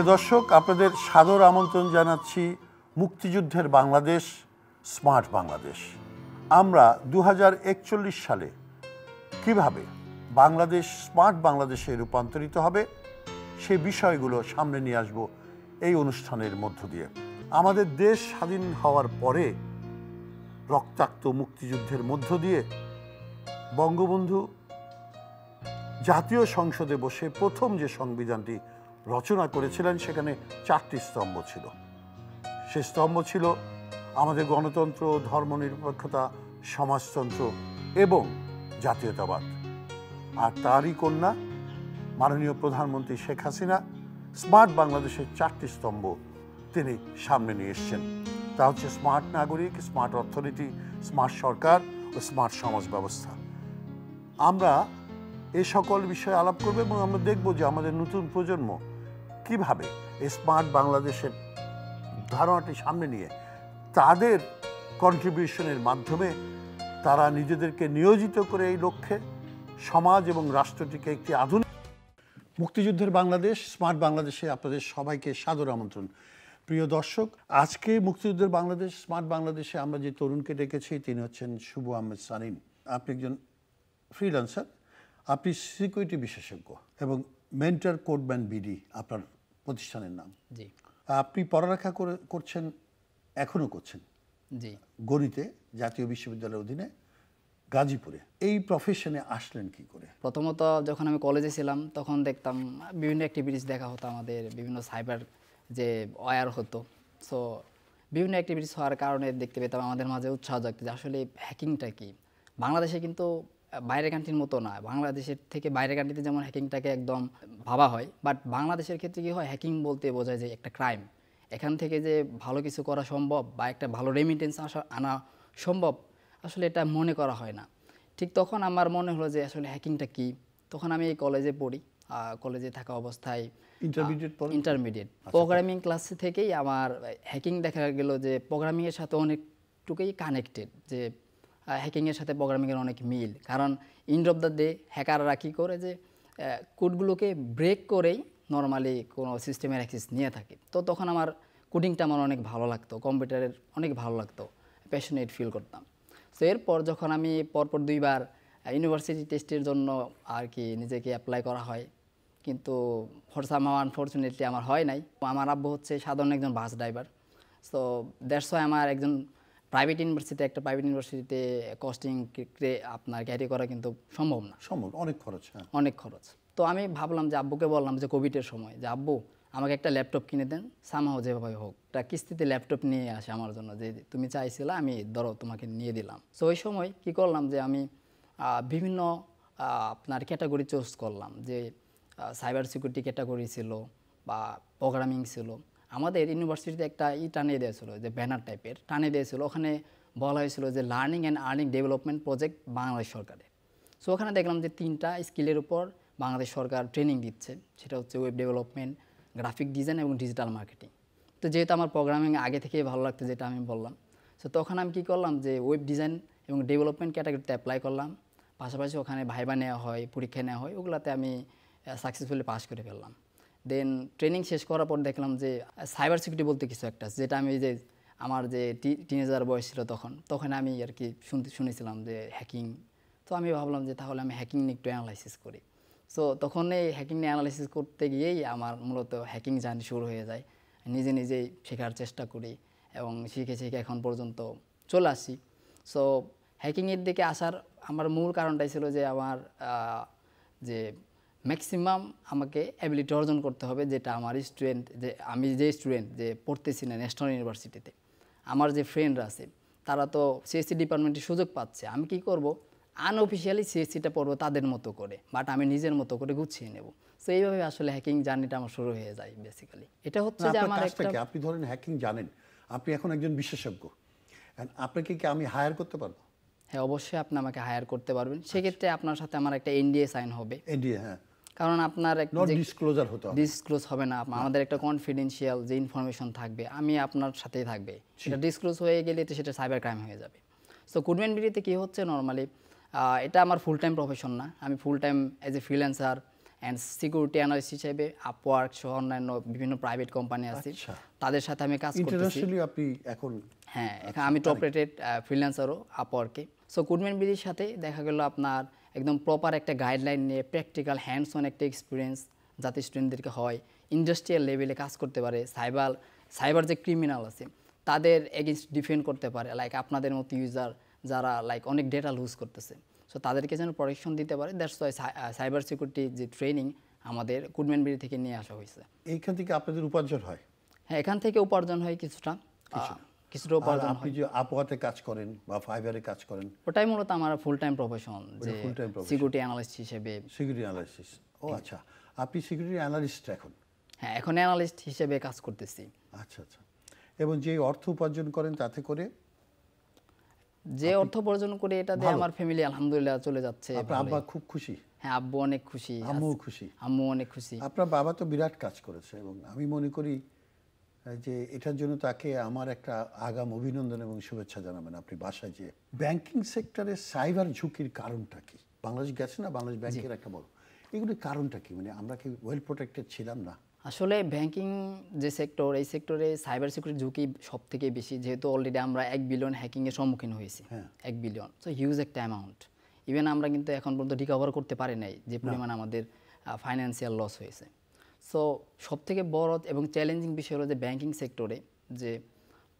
প্রিয় দর্শক আপনাদের সাদর আমন্ত্রণ জানাচ্ছি মুক্তিযুদ্ধের বাংলাদেশ স্মার্ট বাংলাদেশ আমরা দু সালে কিভাবে বাংলাদেশ স্মার্ট বাংলাদেশে রূপান্তরিত হবে সে বিষয়গুলো সামনে নিয়ে আসব এই অনুষ্ঠানের মধ্য দিয়ে আমাদের দেশ স্বাধীন হওয়ার পরে রক্তাক্ত মুক্তিযুদ্ধের মধ্য দিয়ে বঙ্গবন্ধু জাতীয় সংসদে বসে প্রথম যে সংবিধানটি রচনা করেছিলেন সেখানে চারটি স্তম্ভ ছিল সে স্তম্ভ ছিল আমাদের গণতন্ত্র ধর্মনিরপেক্ষতা সমাজতন্ত্র এবং জাতীয়তাবাদ আর তারই কন্যা মাননীয় প্রধানমন্ত্রী শেখ হাসিনা স্মার্ট বাংলাদেশের চারটি স্তম্ভ তিনি সামনে নিয়ে এসছেন তা হচ্ছে স্মার্ট নাগরিক স্মার্ট অর্থনীতি স্মার্ট সরকার ও স্মার্ট সমাজ ব্যবস্থা আমরা এ সকল বিষয়ে আলাপ করবো এবং আমরা দেখব যে আমাদের নতুন প্রজন্ম কিভাবে স্মার্ট বাংলাদেশের ধারণাটি সামনে নিয়ে তাদের কন্ট্রিবিউশনের মাধ্যমে তারা নিজেদেরকে নিয়োজিত করে এই লক্ষ্যে সমাজ এবং রাষ্ট্রটিকে একটি আধুনিক মুক্তিযুদ্ধের বাংলাদেশ স্মার্ট বাংলাদেশে আপনাদের সবাইকে সাদর আমন্ত্রণ প্রিয় দর্শক আজকে মুক্তিযুদ্ধের বাংলাদেশ স্মার্ট বাংলাদেশে আমরা যে তরুণকে ডেকেছি তিনি হচ্ছেন শুভ আহমেদ সানিম আপনি একজন ফ্রিল্যান্সার আপনি সিকিউরিটি বিশেষজ্ঞ এবং মেন্টার কোডম্যান বিডি আপনার প্রতিষ্ঠানের নাম জি আপনি পড়ালেখা করে করছেন এখনও করছেন জি গণিতে জাতীয় বিশ্ববিদ্যালয়ের অধীনে গাজীপুরে এই প্রফেশনে আসলেন কি করে প্রথমত যখন আমি কলেজে ছিলাম তখন দেখতাম বিভিন্ন অ্যাক্টিভিটিস দেখা হতো আমাদের বিভিন্ন সাইবার যে অয়ার হতো সো বিভিন্ন অ্যাক্টিভিটিস হওয়ার কারণে দেখতে পেতাম আমাদের মাঝে উৎসাহ জাগতে যে আসলে হ্যাকিংটা কি বাংলাদেশে কিন্তু বাইরের কান্ট্রির মতো না বাংলাদেশের থেকে বাইরের কান্ট্রিতে যেমন হ্যাকিংটাকে একদম ভাবা হয় বাট বাংলাদেশের ক্ষেত্রে কী হয় হ্যাকিং বলতে বোঝায় যে একটা ক্রাইম এখান থেকে যে ভালো কিছু করা সম্ভব বা একটা ভালো রেমিটেন্স আসা আনা সম্ভব আসলে এটা মনে করা হয় না ঠিক তখন আমার মনে হলো যে আসলে হ্যাকিংটা কি তখন আমি এই কলেজে পড়ি কলেজে থাকা অবস্থায় ইন্টারমিডিয়েট ইন্টারমিডিয়েট প্রোগ্রামিং ক্লাস থেকেই আমার হ্যাকিং দেখা গেল যে প্রোগ্রামিংয়ের সাথে অনেকটুকুই কানেক্টেড যে হ্যাকিংয়ের সাথে প্রোগ্রামিংয়ের অনেক মিল কারণ ইন্ড অফ দ্য ডে হ্যাকাররা কী করে যে কোডগুলোকে ব্রেক করেই নর্মালি কোনো সিস্টেমের অ্যাক্সেস নিয়ে থাকে তো তখন আমার কোডিংটা আমার অনেক ভালো লাগতো কম্পিউটারের অনেক ভালো লাগতো প্যাশনেট ফিল করতাম তো এরপর যখন আমি পরপর দুইবার ইউনিভার্সিটি টেস্টের জন্য আর কি নিজেকে অ্যাপ্লাই করা হয় কিন্তু ফরসামা আনফর্চুনেটলি আমার হয় নাই আমার আব্বু হচ্ছে সাধারণ একজন বাস ড্রাইভার সো দেড়শো আমার একজন প্রাইভেট ইউনিভার্সিটিতে একটা প্রাইভেট ইউনিভার্সিটিতে কস্টিং আপনার ক্যারি করা কিন্তু সম্ভব না সম্ভব অনেক খরচ হ্যাঁ অনেক খরচ তো আমি ভাবলাম যে আব্বুকে বললাম যে কোভিডের সময় যে আব্বু আমাকে একটা ল্যাপটপ কিনে দেন সামাহ যেভাবে হোক একটা কিস্তিতে ল্যাপটপ নিয়ে আসে আমার জন্য যে তুমি চাইছিলে আমি ধরো তোমাকে নিয়ে দিলাম তো ওই সময় কি করলাম যে আমি বিভিন্ন আপনার ক্যাটাগরি চুজ করলাম যে সাইবার সিকিউরিটি ক্যাটাগরি ছিল বা প্রোগ্রামিং ছিল আমাদের ইউনিভার্সিটিতে একটা ই টানিয়ে দিয়েছিলো যে ব্যানার টাইপের টানিয়ে দিয়েছিলো ওখানে বলা হয়েছিল যে learning and earning development project Bangladesh সরকারের সো ওখানে দেখলাম যে তিনটা স্কিলের উপর বাংলাদেশ সরকার ট্রেনিং দিচ্ছে সেটা হচ্ছে ওয়েব ডেভেলপমেন্ট গ্রাফিক ডিজাইন এবং ডিজিটাল মার্কেটিং তো যেহেতু আমার প্রোগ্রামিং আগে থেকেই ভালো লাগতো যেটা আমি বললাম সো তখন আমি কী করলাম যে ওয়েব ডিজাইন এবং ডেভেলপমেন্ট ক্যাটাগরিতে অ্যাপ্লাই করলাম পাশাপাশি ওখানে ভাইবা নেওয়া হয় পরীক্ষা নেওয়া হয় ওগুলাতে আমি সাকসেসফুলি পাস করে ফেললাম দেন ট্রেনিং শেষ করার পর দেখলাম যে সাইবার সিকিউরিটি বলতে কিছু একটা যেটা আমি যে আমার যে টিনেজার বয়স ছিল তখন তখন আমি আর কি শুনতে শুনেছিলাম যে হ্যাকিং তো আমি ভাবলাম যে তাহলে আমি হ্যাকিং নিয়ে একটু অ্যানালাইসিস করি সো তখন এই হ্যাকিং নিয়ে অ্যানালাইসিস করতে গিয়েই আমার মূলত হ্যাকিং জার্নি শুরু হয়ে যায় নিজে নিজেই শেখার চেষ্টা করি এবং শিখে শিখে এখন পর্যন্ত চলে আসি সো হ্যাকিংয়ের দিকে আসার আমার মূল কারণটাই ছিল যে আমার যে ম্যাক্সিমাম আমাকে অ্যাবিলিটি অর্জন করতে হবে যেটা আমার স্টুডেন্ট যে আমি যে স্টুডেন্ট যে পড়তেছি না ন্যাশনাল ইউনিভার্সিটিতে আমার যে ফ্রেন্ডরা আছে তারা তো সিএসসি ডিপার্টমেন্টে সুযোগ পাচ্ছে আমি কি করব আনঅফিসিয়ালি সিএসসিটা পড়বো তাদের মতো করে বাট আমি নিজের মতো করে গুছিয়ে নেব তো এইভাবে আসলে হ্যাকিং জার্নিটা আমার শুরু হয়ে যায় বেসিক্যালি এটা হচ্ছে যে আমার একটা আপনি ধরেন হ্যাকিং জানেন আপনি এখন একজন বিশেষজ্ঞ আপনাকে কি আমি হায়ার করতে পারবো হ্যাঁ অবশ্যই আপনি আমাকে হায়ার করতে পারবেন আচ্ছা। সেক্ষেত্রে আপনার সাথে আমার একটা এনডিএ সাইন হবে এনডিএ হ্যাঁ কারণ আপনার ডিসক্লোজার হতে হবে ডিসক্লোজ হবে না আমাদের একটা কনফিডেন্সিয়াল যে ইনফরমেশন থাকবে আমি আপনার সাথেই থাকবে সেটা ডিসক্লোজ হয়ে গেলে তো সেটা সাইবার ক্রাইম হয়ে যাবে সো কুডম্যান বিডিতে কী হচ্ছে নর্মালি এটা আমার ফুল টাইম প্রফেশন না আমি full time as a freelancer and security analyst হিসেবে আপওয়ার্ক সহ অন্যান্য বিভিন্ন প্রাইভেট কোম্পানি আছে আচ্ছা। তাদের সাথে আমি কাজ করছি আপনি এখন হ্যাঁ আচ্ছা, এখন আমি টপ রেটেড ফ্রিল্যান্সারও আপওয়ার্কে সো কুডম্যান বিডির সাথে দেখা গেল আপনার একদম প্রপার একটা গাইডলাইন নিয়ে প্র্যাকটিক্যাল হ্যান্ডস অন একটা এক্সপিরিয়েন্স যাতে স্টুডেন্টদেরকে হয় ইন্ডাস্ট্রিয়াল লেভেলে কাজ করতে পারে সাইবার সাইবার যে ক্রিমিনাল আছে তাদের এগেনস্ট ডিফেন্ড করতে পারে লাইক আপনাদের মতো ইউজার যারা লাইক অনেক ডেটা লুজ করতেছে সো তাদেরকে যেন প্রোটেকশন দিতে পারে দ্যাটস ওয়াই সাইবার সিকিউরিটি যে ট্রেনিং আমাদের কুডম্যান বিড়ি থেকে নিয়ে আসা হয়েছে এইখান থেকে আপনাদের উপার্জন হয় হ্যাঁ এখান থেকে উপার্জন হয় কিছুটা কিছুটা উপার্জন আপনি যে কাজ করেন বা ফাইবারে কাজ করেন ওটাই মূলত আমার ফুল টাইম প্রফেশন যে সিকিউরিটি অ্যানালিস্ট হিসেবে সিকিউরিটি ও আচ্ছা আপনি সিকিউরিটি অ্যানালিস্ট এখন হ্যাঁ এখন অ্যানালিস্ট হিসেবে কাজ করতেছি আচ্ছা আচ্ছা এবং যে অর্থ উপার্জন করেন তাতে করে যে অর্থ উপার্জন করে এটা দিয়ে আমার ফ্যামিলি আলহামদুলিল্লাহ চলে যাচ্ছে আব্বা খুব খুশি হ্যাঁ আব্বু অনেক খুশি আম্মু খুশি আম্মু অনেক খুশি আপনার বাবা তো বিরাট কাজ করেছে এবং আমি মনে করি যে এটার জন্য তাকে আমার একটা আগাম অভিনন্দন এবং শুভেচ্ছা জানাবেন আপনি বাসায় যে ব্যাংকিং সেক্টরে সাইবার ঝুঁকির কারণটা কি বাংলাদেশ গেছে না বাংলাদেশ ব্যাংকের একটা বড় এগুলির কারণটা কি মানে আমরা কি ওয়েল প্রোটেক্টেড ছিলাম না আসলে ব্যাংকিং যে সেক্টর এই সেক্টরে সাইবার সিকিউরিটি ঝুঁকি সব থেকে বেশি যেহেতু অলরেডি আমরা এক বিলিয়ন হ্যাকিংয়ের সম্মুখীন হয়েছি হ্যাঁ। এক বিলিয়ন সো হিউজ একটা অ্যামাউন্ট ইভেন আমরা কিন্তু এখন পর্যন্ত রিকভার করতে পারি নাই যে পরিমাণ আমাদের ফাইন্যান্সিয়াল লস হয়েছে সো সব থেকে বড় এবং চ্যালেঞ্জিং বিষয় হলো যে ব্যাঙ্কিং সেক্টরে যে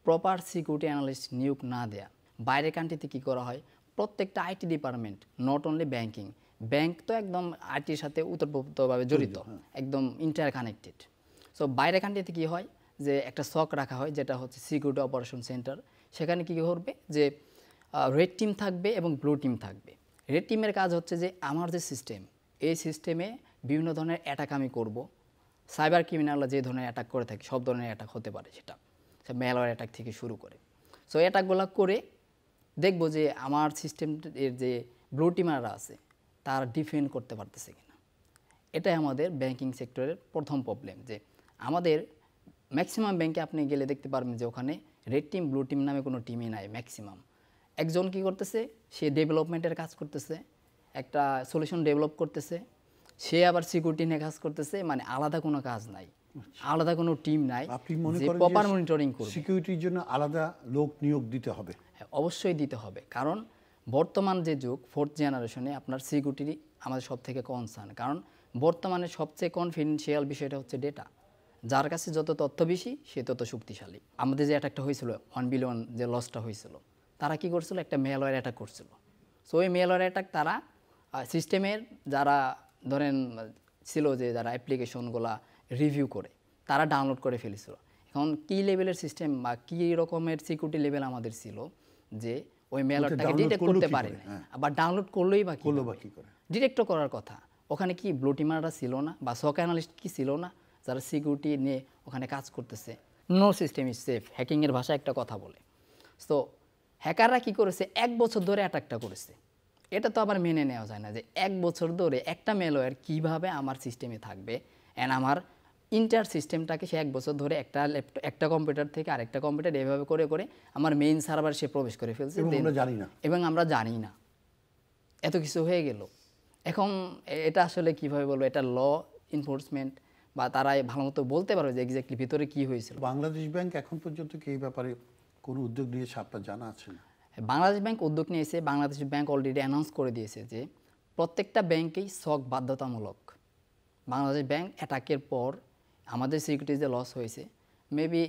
প্রপার সিকিউরিটি অ্যানালিস্ট নিয়োগ না দেয়া বাইরে কান্ট্রিতে কী করা হয় প্রত্যেকটা IT department not only banking bank তো একদম আইটির সাথে উত্তরপ্রভাবে জড়িত হ্যাঁ। একদম ইন্টার কানেক্টেড সো বাইরে কান্ট্রিতে কী হয় যে একটা শখ রাখা হয় যেটা হচ্ছে সিকিউরিটি অপারেশন সেন্টার সেখানে কী করবে যে রেড টিম থাকবে এবং ব্লু টিম থাকবে রেড টিমের কাজ হচ্ছে যে আমার যে সিস্টেম এই সিস্টেমে বিভিন্ন ধরনের অ্যাটাক আমি করবো সাইবার ক্রিমিনালরা যে ধরনের অ্যাটাক করে থাকে সব ধরনের অ্যাটাক হতে পারে সেটা সে ম্যালওয়্যার অ্যাটাক থেকে শুরু করে সো অ্যাটাকগুলো করে দেখব যে আমার সিস্টেম এর যে ব্লু টিমাররা আছে তার ডিফেন্ড করতে পারতেছে কিনা এটাই আমাদের ব্যাংকিং সেক্টরের প্রথম প্রবলেম যে আমাদের ম্যাক্সিমাম ব্যাংকে আপনি গেলে দেখতে পারবেন যে ওখানে রেড টিম ব্লু টিম নামে কোনো টিমই নাই ম্যাক্সিমাম একজন কি করতেছে সে ডেভেলপমেন্টের কাজ করতেছে একটা সলিউশন ডেভেলপ করতেছে সে আবার সিকিউরিটি নিয়ে কাজ করতেছে মানে আলাদা কোনো কাজ নাই আচ্ছা। আলাদা কোনো টিম নাই আপনি মনে করেন প্রপার মনিটরিং করবে সিকিউরিটির জন্য আলাদা লোক নিয়োগ দিতে হবে হ্যাঁ, অবশ্যই দিতে হবে কারণ বর্তমান যে যুগ ফোর্থ জেনারেশনে আপনার সিকিউরিটি আমাদের সব থেকে কনসার্ন কারণ বর্তমানে সবচেয়ে কনফিডেন্সিয়াল বিষয়টা হচ্ছে ডেটা যার কাছে যত তথ্য বেশি সে তত শক্তিশালী আমাদের যে অ্যাটাকটা হয়েছিল ওয়ান বিলিয়ন যে লসটা হয়েছিল তারা কি করছিল একটা মেলওয়্যার অ্যাটাক করছিল সো ওই মেলওয়্যার অ্যাটাক তারা সিস্টেমের যারা ধরেন ছিল যে যারা অ্যাপ্লিকেশনগুলো রিভিউ করে তারা ডাউনলোড করে ফেলেছিল এখন কি লেভেলের সিস্টেম বা কী রকমের সিকিউরিটি লেভেল আমাদের ছিল যে ওই মেলারটাকে ডিটেক্ট করতে পারে হ্যাঁ। বা ডাউনলোড করলেই বা করলো বা কি করে ডিটেক্টও করার কথা ওখানে কি ব্লুটিমাররা ছিল না বা সক অ্যানালিস্ট কি ছিল না যারা সিকিউরিটি নিয়ে ওখানে কাজ করতেছে নো সিস্টেম ইজ সেফ হ্যাকিংয়ের ভাষা একটা কথা বলে তো হ্যাকাররা কি করেছে এক বছর ধরে অ্যাটাকটা করেছে এটা তো আবার মেনে নেওয়া যায় না যে এক বছর ধরে একটা মেলওয়্যার কিভাবে আমার সিস্টেমে থাকবে অ্যান্ড আমার ইন্টার সিস্টেমটাকে সে এক বছর ধরে একটা ল্যাপটপ একটা কম্পিউটার থেকে আরেকটা কম্পিউটার এভাবে করে করে আমার মেইন সার্ভার সে প্রবেশ করে ফেলছে জানি না এবং আমরা জানি না এত কিছু হয়ে গেল এখন এটা আসলে কিভাবে বলবো এটা ল এনফোর্সমেন্ট বা তারা ভালো মতো বলতে পারবে যে এক্স্যাক্টলি ভিতরে কী হয়েছিল বাংলাদেশ ব্যাংক এখন পর্যন্ত কি এই ব্যাপারে কোনো উদ্যোগ নিয়েছে আপনার জানা আছে না বাংলাদেশ ব্যাংক উদ্যোগ নিয়েছে বাংলাদেশ ব্যাংক অলরেডি অ্যানাউন্স করে দিয়েছে যে প্রত্যেকটা ব্যাংকেই শখ বাধ্যতামূলক বাংলাদেশ ব্যাংক অ্যাটাকের পর আমাদের সিকিউরিটিজে লস হয়েছে মেবি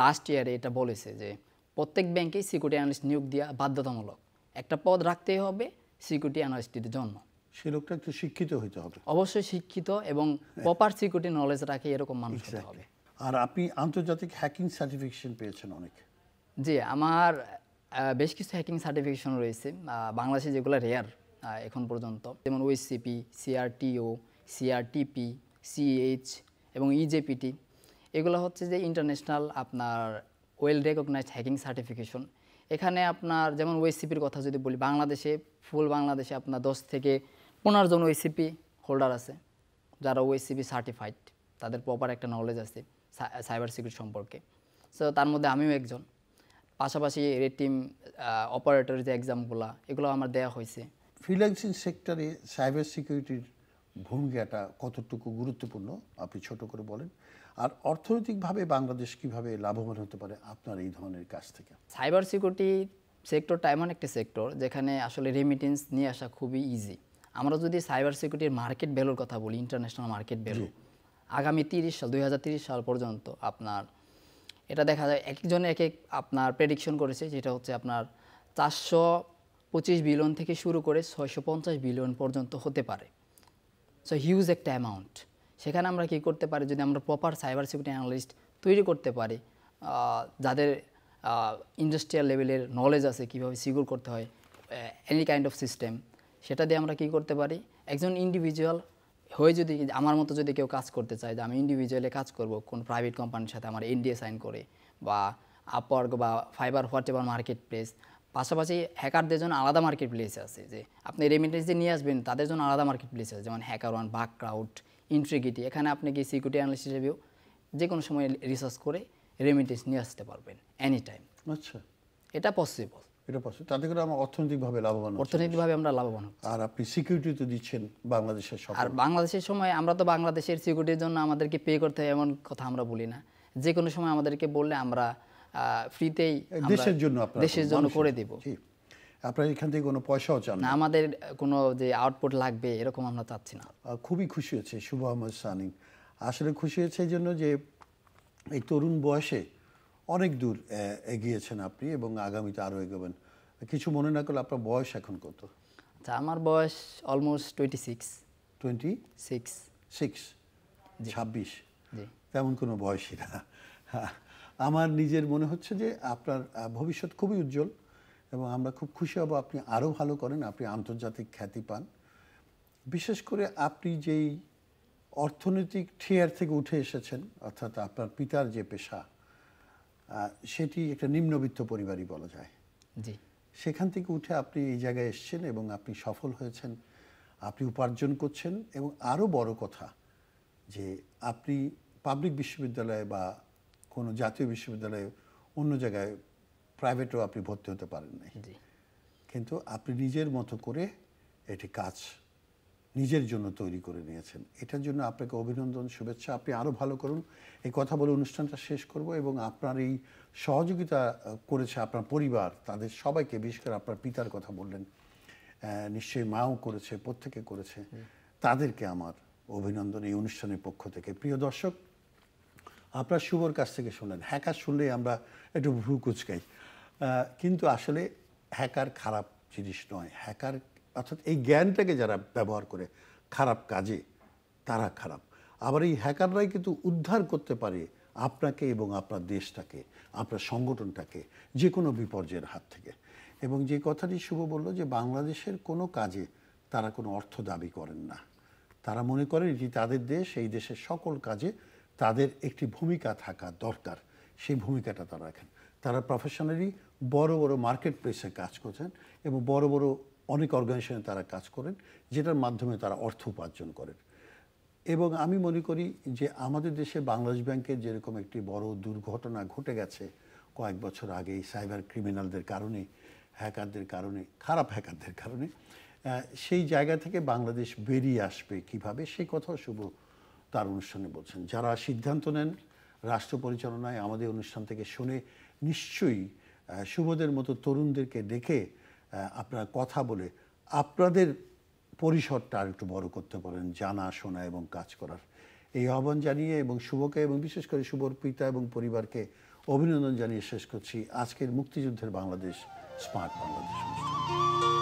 লাস্ট ইয়ারে এটা বলেছে যে প্রত্যেক ব্যাংকেই সিকিউরিটি অ্যানালিস্ট নিয়োগ দেওয়া বাধ্যতামূলক একটা পদ রাখতেই হবে সিকিউরিটি অ্যানালিস্টের জন্য সে লোকটা একটু শিক্ষিত হইতে হবে অবশ্যই শিক্ষিত এবং প্রপার সিকিউরিটি নলেজ রাখে এরকম মানুষ হতে হবে আর আপনি আন্তর্জাতিক হ্যাকিং সার্টিফিকেশন পেয়েছেন অনেক জি আমার বেশ কিছু হ্যাকিং সার্টিফিকেশন রয়েছে বাংলাদেশে যেগুলো রেয়ার এখন পর্যন্ত যেমন ওইসিপি সিআরটিও সিআরটিপি সিএইচ এবং ইজেপিটি e এগুলো হচ্ছে যে ইন্টারন্যাশনাল আপনার ওয়েল রেকগনাইজড হ্যাকিং সার্টিফিকেশন এখানে আপনার যেমন ওয়েসিপির কথা যদি বলি বাংলাদেশে ফুল বাংলাদেশে আপনার দশ থেকে পনেরো জন ওয়েসিপি হোল্ডার আছে যারা ওয়েসিপি সার্টিফাইড তাদের প্রপার একটা নলেজ আছে সাইবার সিকিউরিটি সম্পর্কে সো তার মধ্যে আমিও একজন পাশাপাশি রেটিম অপারেটর যে এক্সামগুলো এগুলো আমার দেওয়া হয়েছে ফ্রিল্যান্সিং সেক্টরে সাইবার সিকিউরিটির ভূমিকাটা কতটুকু গুরুত্বপূর্ণ আপনি ছোট করে বলেন আর অর্থনৈতিকভাবে বাংলাদেশ কিভাবে লাভবান হতে পারে আপনার এই ধরনের কাজ থেকে সাইবার সিকিউরিটি সেক্টরটা এমন একটা সেক্টর যেখানে আসলে রেমিটেন্স নিয়ে আসা খুবই ইজি আমরা যদি সাইবার সিকিউরিটির মার্কেট ভ্যালুর কথা বলি ইন্টারন্যাশনাল মার্কেট ভ্যালু আগামী তিরিশ সাল দুই সাল পর্যন্ত আপনার এটা দেখা যায় একজনে এক এক আপনার প্রেডিকশন করেছে যেটা হচ্ছে আপনার চারশো পঁচিশ বিলিয়ন থেকে শুরু করে ছয়শো পঞ্চাশ বিলিয়ন পর্যন্ত হতে পারে সো হিউজ একটা অ্যামাউন্ট সেখানে আমরা কি করতে পারি যদি আমরা প্রপার সাইবার সিকিউরিটি অ্যানালিস্ট তৈরি করতে পারি যাদের ইন্ডাস্ট্রিয়াল লেভেলের নলেজ আছে কীভাবে সিকিউর করতে হয় এনি কাইন্ড অফ সিস্টেম সেটা দিয়ে আমরা কি করতে পারি একজন ইন্ডিভিজুয়াল হয়ে যদি আমার মতো যদি কেউ কাজ করতে চায় যে আমি ইন্ডিভিজুয়ালি কাজ করব কোন প্রাইভেট কোম্পানির সাথে আমার এনডিএ সাইন করে বা আপওয়ার্ক বা ফাইবার হোয়াটএভার মার্কেট প্লেস পাশাপাশি হ্যাকারদের জন্য আলাদা মার্কেট প্লেস আছে যে আপনি রেমিটেন্স যে নিয়ে আসবেন তাদের জন্য আলাদা মার্কেট প্লেস আছে যেমন HackerOne Bugcrowd Intigriti এখানে আপনি কি সিকিউরিটি অ্যানালিস্ট হিসেবেও যে কোনো সময় রিসার্চ করে রেমিটেন্স নিয়ে আসতে পারবেন এনি টাইম আচ্ছা এটা পসিবল এটা পসিবল তাতে করে আমরা অর্থনৈতিকভাবে লাভবান অর্থনৈতিকভাবে আমরা লাভবান আর আপনি সিকিউরিটি তো দিচ্ছেন বাংলাদেশের সময় আর বাংলাদেশের সময় আমরা তো বাংলাদেশের সিকিউরিটির জন্য আমাদেরকে পে করতে হয় এমন কথা আমরা বলি না যে কোনো সময় আমাদেরকে বললে আমরা ফ্রিতেই দেশের জন্য দেশের জন্য করে দেব আপনার এখান থেকে কোনো পয়সাও চান না আমাদের কোনো যে আউটপুট লাগবে এরকম আমরা চাচ্ছি না খুবই খুশি হয়েছে শুভ আহমদ সানি আসলে খুশি হয়েছে এই জন্য যে এই তরুণ বয়সে অনেক দূর এগিয়েছেন আপনি এবং আগামীতে আরও এগোবেন কিছু মনে না করলে আপনার বয়স এখন কত আচ্ছা আমার বয়স almost twenty six twenty six six ছাব্বিশ তেমন কোনো বয়সই না আমার নিজের মনে হচ্ছে যে আপনার ভবিষ্যৎ খুবই উজ্জ্বল এবং আমরা খুব খুশি হব আপনি আরও ভালো করেন আপনি আন্তর্জাতিক খ্যাতি পান বিশেষ করে আপনি যেই অর্থনৈতিক থিয়ার থেকে উঠে এসেছেন অর্থাৎ আপনার পিতার যে পেশা সেটি একটা নিম্নবিত্ত পরিবারই বলা যায় জি সেখান থেকে উঠে আপনি এই জায়গায় এসছেন এবং আপনি সফল হয়েছেন আপনি উপার্জন করছেন এবং আরও বড় কথা যে আপনি পাবলিক বিশ্ববিদ্যালয়ে বা কোনো জাতীয় বিশ্ববিদ্যালয়ে অন্য জায়গায় প্রাইভেটও আপনি ভর্তি হতে পারেন নাই কিন্তু আপনি নিজের মতো করে এটি কাজ নিজের জন্য তৈরি করে নিয়েছেন এটার জন্য আপনাকে অভিনন্দন শুভেচ্ছা আপনি আরও ভালো করুন এই কথা বলে অনুষ্ঠানটা শেষ করব এবং আপনার এই সহযোগিতা করেছে আপনার পরিবার তাদের সবাইকে বিশেষ করে আপনার পিতার কথা বললেন নিশ্চয়ই মাও করেছে প্রত্যেকে করেছে তাদেরকে আমার অভিনন্দন এই অনুষ্ঠানের পক্ষ থেকে প্রিয় দর্শক আপনার শুভর কাছ থেকে শুনলেন হ্যাকার শুনলেই আমরা একটু ভ্রু কুচকাই কিন্তু আসলে হ্যাকার খারাপ জিনিস নয় হ্যাকার অর্থাৎ এই জ্ঞানটাকে যারা ব্যবহার করে খারাপ কাজে তারা খারাপ আবার এই হ্যাকাররাই কিন্তু উদ্ধার করতে পারে আপনাকে এবং আপনার দেশটাকে আপনার সংগঠনটাকে যে কোনো বিপর্যয়ের হাত থেকে এবং যে কথাটি শুভ বলল যে বাংলাদেশের কোনো কাজে তারা কোনো অর্থ দাবি করেন না তারা মনে করেন এটি তাদের দেশ এই দেশের সকল কাজে তাদের একটি ভূমিকা থাকা দরকার সেই ভূমিকাটা তারা রাখেন তারা প্রফেশনালি বড় বড় মার্কেট প্লেসে কাজ করছেন এবং বড় বড় অনেক অর্গানাইজেশনে তারা কাজ করেন যেটার মাধ্যমে তারা অর্থ উপার্জন করেন এবং আমি মনে করি যে আমাদের দেশে বাংলাদেশ ব্যাংকের যেরকম একটি বড় দুর্ঘটনা ঘটে গেছে কয়েক বছর আগে সাইবার ক্রিমিনালদের কারণে হ্যাকারদের কারণে খারাপ হ্যাকারদের কারণে সেই জায়গা থেকে বাংলাদেশ বেরিয়ে আসবে কিভাবে সেই কথাও শুভ তার অনুষ্ঠানে বলছেন যারা সিদ্ধান্ত নেন রাষ্ট্র পরিচালনায় আমাদের অনুষ্ঠান থেকে শুনে নিশ্চয়ই শুভদের মতো তরুণদেরকে ডেকে আপনার কথা বলে আপনাদের পরিসরটা আর একটু বড় করতে পারেন জানা শোনা এবং কাজ করার এই আহ্বান জানিয়ে এবং শুভকে এবং বিশেষ করে শুভর পিতা এবং পরিবারকে অভিনন্দন জানিয়ে শেষ করছি আজকের মুক্তিযুদ্ধের বাংলাদেশ স্মার্ট বাংলাদেশ অনুষ্ঠান